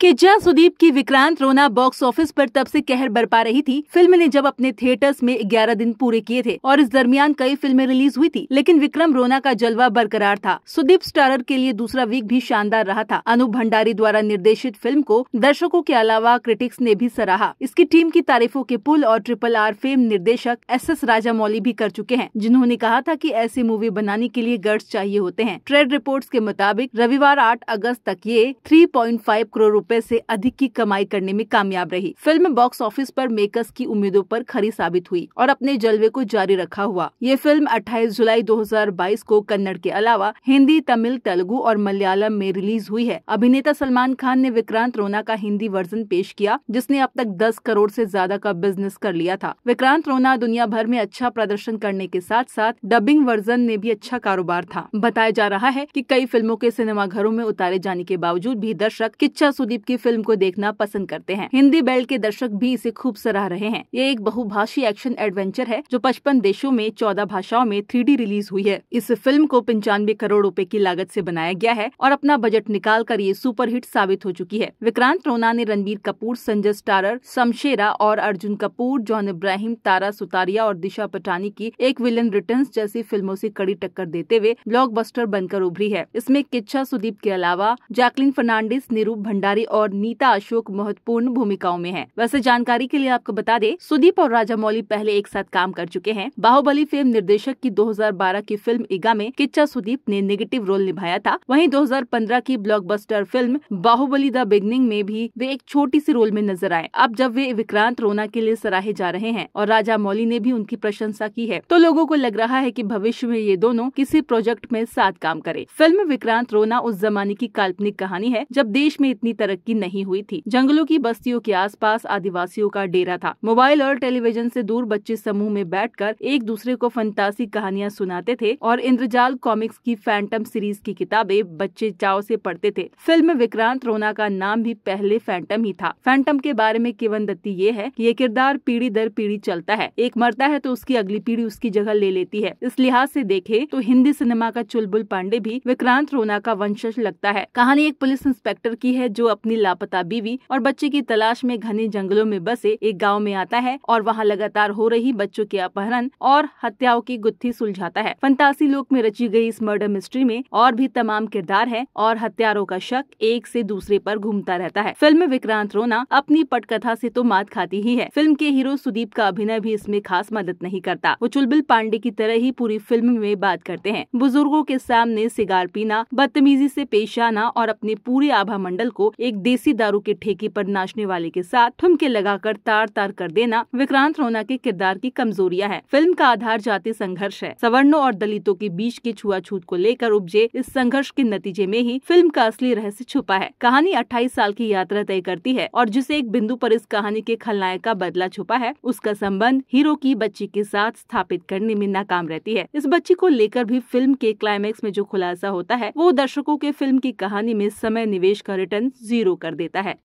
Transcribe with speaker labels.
Speaker 1: कि जहाँ सुदीप की विक्रांत रोना बॉक्स ऑफिस पर तब से कहर बरपा रही थी फिल्म ने जब अपने थिएटर्स में 11 दिन पूरे किए थे और इस दरमियान कई फिल्में रिलीज हुई थी लेकिन विक्रम रोना का जलवा बरकरार था सुदीप स्टारर के लिए दूसरा वीक भी शानदार रहा था अनुप भंडारी द्वारा निर्देशित फिल्म को दर्शकों के अलावा क्रिटिक्स ने भी सराहा इसकी टीम की तारीफों के पुल और ट्रिपल आर फिल्म निर्देशक एस एस राजा भी कर चुके हैं जिन्होंने कहा था की ऐसी मूवी बनाने के लिए गर्ड्स चाहिए होते हैं ट्रेड रिपोर्ट के मुताबिक रविवार आठ अगस्त तक ये थ्री करोड़ रुपए से अधिक की कमाई करने में कामयाब रही फिल्म बॉक्स ऑफिस पर मेकर्स की उम्मीदों पर खरी साबित हुई और अपने जलवे को जारी रखा हुआ ये फिल्म 28 जुलाई 2022 को कन्नड़ के अलावा हिंदी तमिल तेलुगु और मलयालम में रिलीज हुई है अभिनेता सलमान खान ने विक्रांत रोना का हिंदी वर्जन पेश किया जिसने अब तक दस करोड़ ऐसी ज्यादा का बिजनेस कर लिया था विक्रांत रोना दुनिया भर में अच्छा प्रदर्शन करने के साथ साथ डबिंग वर्जन ने भी अच्छा कारोबार था बताया जा रहा है की कई फिल्मों के सिनेमाघरों में उतारे जाने के बावजूद भी दर्शक किच्चा सुदी प्रदीप की फिल्म को देखना पसंद करते हैं हिंदी बेल्ट के दर्शक भी इसे खूब सराह रहे हैं ये एक बहुभाषी एक्शन एडवेंचर है जो पचपन देशों में चौदह भाषाओं में थ्री रिलीज हुई है इस फिल्म को पंचानवे करोड़ रूपए की लागत ऐसी बनाया गया है और अपना बजट निकाल कर ये सुपरहिट साबित हो चुकी है विक्रांत रोना ने रणबीर कपूर संजय स्टारर शमशेरा और अर्जुन कपूर जॉन इब्राहिम तारा सुतारिया और दिशा पटानी की एक विलन रिटर्न जैसी फिल्मों से कड़ी टक्कर देते हुए ब्लॉकबस्टर बनकर उभरी है इसमें किच्छा सुदीप के अलावा जैकलिन फर्नांडिस निरूप भंडारी और नीता अशोक महत्वपूर्ण भूमिकाओं में है वैसे जानकारी के लिए आपको बता दे सुदीप और राजा मौली पहले एक साथ काम कर चुके हैं बाहुबली फिल्म निर्देशक की 2012 की फिल्म इगा में किच्चा सुदीप ने नेगेटिव रोल निभाया था वहीं 2015 की blockbuster film Baahubali the beginning में भी वे एक छोटी सी रोल में नजर आए अब जब वे विक्रांत रोना के लिए सराहे जा रहे हैं और राजा मौली ने भी उनकी प्रशंसा की है तो लोगों को लग रहा है की भविष्य में ये दोनों किसी प्रोजेक्ट में साथ काम करे फिल्म विक्रांत रोना उस जमाने की काल्पनिक कहानी है जब देश में इतनी तरक्की तरक्की नहीं हुई थी जंगलों की बस्तियों के आसपास आदिवासियों का डेरा था मोबाइल और टेलीविजन से दूर बच्चे समूह में बैठकर एक दूसरे को फंतासी कहानियां सुनाते थे और इंद्रजाल कॉमिक्स की फैंटम सीरीज की किताबें बच्चे चाव से पढ़ते थे फिल्म विक्रांत रोना का नाम भी पहले फैंटम ही था फैंटम के बारे में दत्ती ये है ये किरदार पीढ़ी दर पीढ़ी चलता है एक मरता है तो उसकी अगली पीढ़ी उसकी जगह ले लेती है इस लिहाज से देखे तो हिंदी सिनेमा का चुलबुल पांडे भी विक्रांत रोना का वंशज लगता है कहानी एक पुलिस इंस्पेक्टर की है जो अपने अपनी लापता बीवी और बच्चे की तलाश में घने जंगलों में बसे एक गाँव में आता है और वहाँ लगातार हो रही बच्चों के अपहरण और हत्याओं की गुत्थी सुलझाता है फंतासी लोक में रची गई इस मर्डर मिस्ट्री में और भी तमाम किरदार है और हत्यारों का शक एक से दूसरे पर घूमता रहता है फिल्म विक्रांत रोना अपनी पटकथा से तो मात खाती ही है फिल्म के हीरो सुदीप का अभिनय भी इसमें खास मदद नहीं करता वो चुलबिल पांडे की तरह ही पूरी फिल्म में बात करते हैं बुजुर्गों के सामने सिगार पीना बदतमीजी से पेश आना और अपने पूरे आभा मंडल को एक एक देसी दारू के ठेके पर नाचने वाले के साथ ठुमके लगाकर तार तार कर देना विक्रांत रोना के किरदार की कमजोरियां है फिल्म का आधार जाति संघर्ष है सवर्णों और दलितों के बीच के छुआछूत को लेकर उपजे इस संघर्ष के नतीजे में ही फिल्म का असली रहस्य छुपा है कहानी अट्ठाईस साल की यात्रा तय करती है और जिसे एक बिंदु पर इस कहानी के खलनायक का बदला छुपा है उसका संबंध हीरो की बच्ची के साथ स्थापित करने में नाकाम रहती है इस बच्ची को लेकर भी फिल्म के क्लाइमैक्स में जो खुलासा होता है वो दर्शकों के फिल्म की कहानी में समय निवेश का रिटर्न जीरो जीरो कर देता है